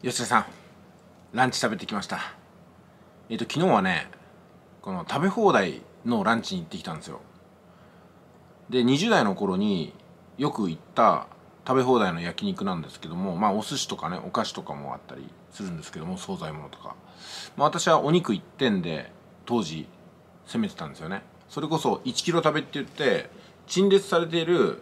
吉田さんランチ食べてきましたえっ、ー、と昨日はねこの食べ放題のランチに行ってきたんですよで20代の頃によく行った食べ放題の焼肉なんですけどもまあお寿司とかねお菓子とかもあったりするんですけども惣菜物とか、まあ、私はお肉1点で当時攻めてたんですよねそれこそ1 k g 食べって言って陳列されている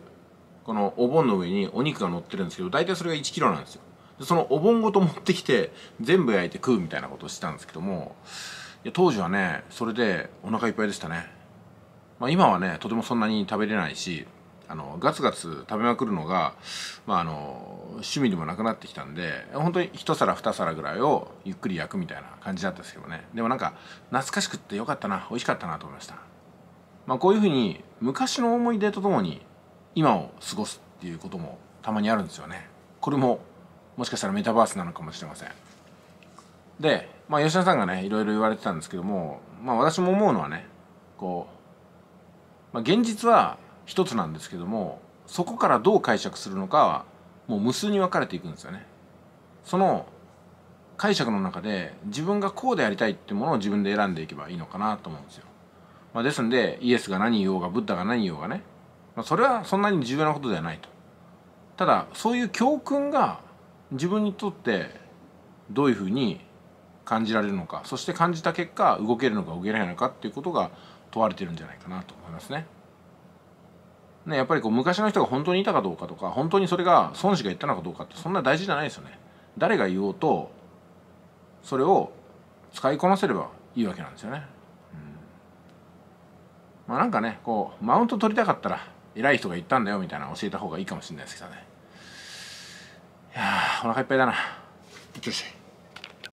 このお盆の上にお肉が乗ってるんですけど大体それが1 k g なんですよそのお盆ごと持ってきて全部焼いて食うみたいなことをしてたんですけどもいや当時はねそれでお腹いっぱいでしたね、まあ、今はねとてもそんなに食べれないしあのガツガツ食べまくるのが、まあ、あの趣味でもなくなってきたんで本当に一皿二皿ぐらいをゆっくり焼くみたいな感じだったんですけどねでもなんか懐かしくってよかったな美味しかったなと思いました、まあ、こういうふうに昔の思い出とともに今を過ごすっていうこともたまにあるんですよねこれももしかしたらメタバースなのかもしれませんで、まあ、吉田さんがねいろいろ言われてたんですけども、まあ、私も思うのはねこう、まあ、現実は一つなんですけどもそこからどう解釈するのかはもう無数に分かれていくんですよねその解釈の中で自分がこうでありたいってものを自分で選んでいけばいいのかなと思うんですよ、まあ、ですんでイエスが何言おうがブッダが何言おうがね、まそれはそんなに重要なことではないとただそういう教訓が自分にとってどういうふうに感じられるのかそして感じた結果動けるのか動けないのかっていうことが問われてるんじゃないかなと思いますね。ねやっぱりこう昔の人が本当にいたかどうかとか本当にそれが孫子が言ったのかどうかってそんな大事じゃないですよね。誰が言おうとそれを使いこなせればいいわけなんですよね。まあなんかねこうマウント取りたかったら偉い人が言ったんだよみたいな教えた方がいいかもしれないですけどね。hay sé.